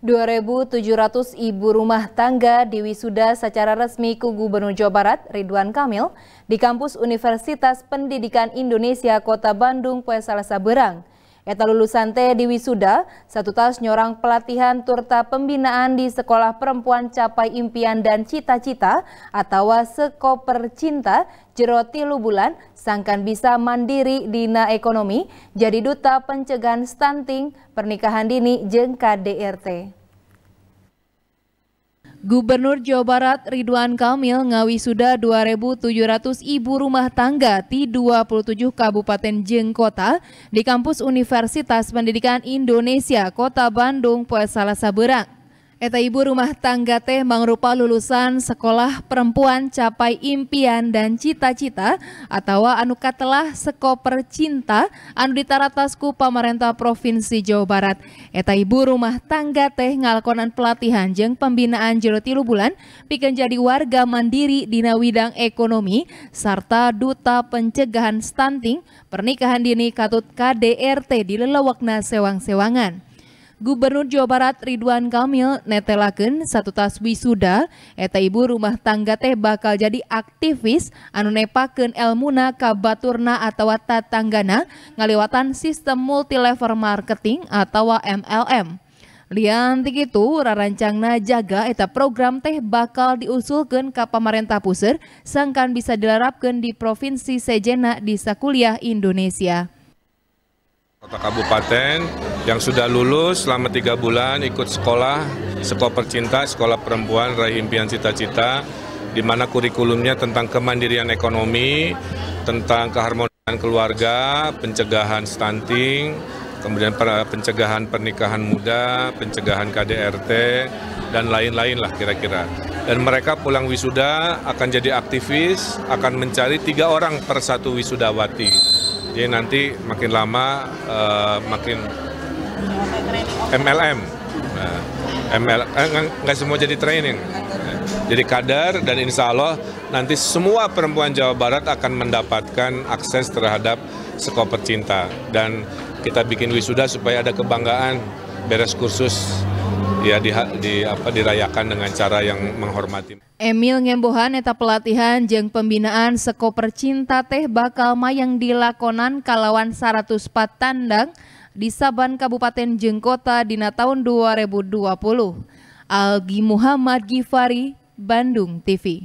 2.700 ibu rumah tangga diwisuda secara resmi ku Gubernur Jawa Barat Ridwan Kamil di kampus Universitas Pendidikan Indonesia Kota Bandung Poe Salasa Berang. Eta lulusan teh di wisuda, satu tas nyorang pelatihan turta pembinaan di Sekolah Perempuan Capai Impian dan Cita-Cita atau Sekoper Cinta Jeroti Lubulan, sangkan bisa mandiri dina ekonomi jadi duta pencegahan stunting, pernikahan dini jeng KDRT. Gubernur Jawa Barat Ridwan Kamil ngawi sudah 2.700 ibu rumah tangga di 27 Kabupaten Jeng Kota di kampus Universitas Pendidikan Indonesia Kota Bandung Poe Salasa Berang. Eta ibu rumah tangga teh mangrupa lulusan sekolah perempuan capai impian dan cita-cita atau anu katelah sekoper cinta anu ditaratasku Pemerintah provinsi Jawa Barat. Eta ibu rumah tangga teh ngalakonan pelatihan jeng pembinaan jero tilu bulan pikeun jadi warga mandiri dina widang ekonomi serta duta pencegahan stunting pernikahan dini katut KDRT di lelawakna sewang-sewangan. Gubernur Jawa Barat Ridwan Kamil netelaken satu tas wisuda eta ibu rumah tangga teh bakal jadi aktivis anu nepaken elmuna kabaturna atau tatanggana ngaliwatan sistem multilevel marketing atau MLM. Lian itu rarancangna jaga eta program teh bakal diusulkan ke pemerintah pusir sangkan bisa dilarapkan di Provinsi Sejena di Sakuliah Indonesia. Kota kabupaten yang sudah lulus selama tiga bulan ikut sekolah, sekolah percinta, sekolah perempuan, raih impian cita-cita, di mana kurikulumnya tentang kemandirian ekonomi, tentang keharmonian keluarga, pencegahan stunting, kemudian pencegahan pernikahan muda, pencegahan KDRT, dan lain-lain lah kira-kira. Dan mereka pulang wisuda akan jadi aktivis, akan mencari tiga orang per satu wisudawati. Jadi nanti makin lama uh, makin MLM. Nah, ML, eh, nggak semua jadi training. Jadi kader dan insya Allah nanti semua perempuan Jawa Barat akan mendapatkan akses terhadap sekolah percinta Dan kita bikin wisuda supaya ada kebanggaan beres kursus ya di, di apa dirayakan dengan cara yang menghormati. Emil Ngembohan eta pelatihan Jeng pembinaan seko percinta teh bakal mayang dilakonan kalawan 104 tandang di Saban Kabupaten Jengkota Kota dina tahun 2020. Algi Muhammad Gifari, Bandung TV.